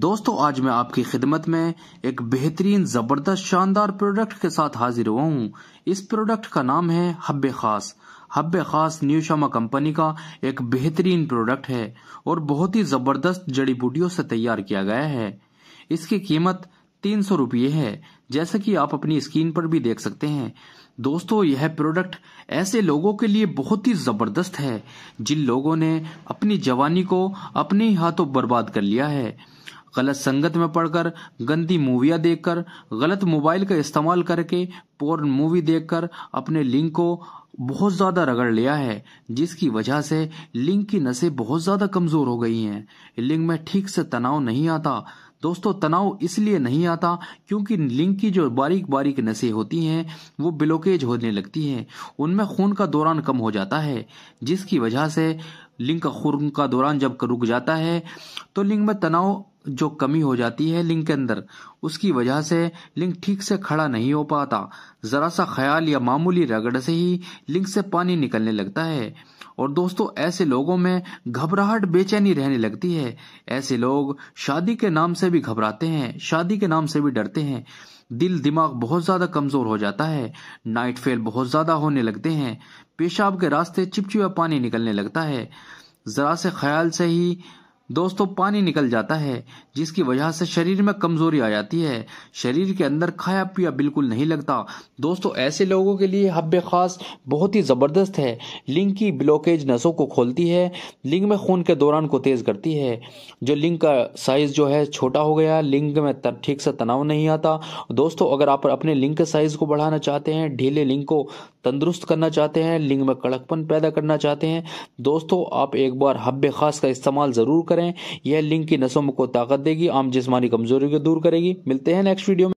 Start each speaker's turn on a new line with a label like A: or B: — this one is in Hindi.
A: दोस्तों आज मैं आपकी खिदमत में एक बेहतरीन जबरदस्त शानदार प्रोडक्ट के साथ हाजिर हुआ हूँ इस प्रोडक्ट का नाम है हब्बे खास हब्बे खास न्यू कंपनी का एक बेहतरीन प्रोडक्ट है और बहुत ही जबरदस्त जड़ी बूटियों से तैयार किया गया है इसकी कीमत तीन सौ रूपये है जैसा कि आप अपनी स्क्रीन पर भी देख सकते हैं दोस्तों यह प्रोडक्ट ऐसे लोगों के लिए बहुत ही जबरदस्त है जिन लोगों ने अपनी जवानी को अपने हाथों बर्बाद कर लिया है गलत संगत में पढ़कर गंदी मूवियाँ देखकर गलत मोबाइल का इस्तेमाल करके पोर्न मूवी देखकर अपने लिंग को बहुत ज़्यादा रगड़ लिया है जिसकी वजह से लिंग की नसें बहुत ज़्यादा कमज़ोर हो गई हैं लिंग में ठीक से तनाव नहीं आता दोस्तों तनाव इसलिए नहीं आता क्योंकि लिंग की जो बारीक बारीक नसें होती हैं वो ब्लॉकेज होने लगती हैं उनमें खून का दौरान कम हो जाता है जिसकी वजह से लिंग का खून का दौरान जब रुक जाता है तो लिंग में तनाव जो कमी हो जाती है लिंग के अंदर उसकी वजह से लिंक ठीक से खड़ा नहीं हो पाता ज़रा सा ख्याल या मामूली रगड़ से ही लिंक से पानी निकलने लगता है और दोस्तों ऐसे लोगों में घबराहट बेचैनी रहने लगती है ऐसे लोग शादी के नाम से भी घबराते हैं शादी के नाम से भी डरते हैं दिल दिमाग बहुत ज़्यादा कमज़ोर हो जाता है नाइट फेल बहुत ज़्यादा होने लगते हैं पेशाब के रास्ते चिपचिपा पानी निकलने लगता है ज़रा से ख्याल से ही दोस्तों पानी निकल जाता है जिसकी वजह से शरीर में कमजोरी आ जाती है शरीर के अंदर खाया पिया बिल्कुल नहीं लगता दोस्तों ऐसे लोगों के लिए हब्बे खास बहुत ही ज़बरदस्त है लिंग की ब्लॉकेज नसों को खोलती है लिंग में खून के दौरान को तेज़ करती है जो लिंग का साइज़ जो है छोटा हो गया लिंग में ठीक से तनाव नहीं आता दोस्तों अगर आप अपने लिंग के साइज़ को बढ़ाना चाहते हैं ढीले लिंग को तंदुरुस्त करना चाहते हैं लिंग में कड़कपन पैदा करना चाहते हैं दोस्तों आप एक बार हब्बे खास का इस्तेमाल ज़रूर करें यह लिंग की नसों को ताकत देगी आम जिसमानी कमजोरी को दूर करेगी मिलते हैं नेक्स्ट वीडियो में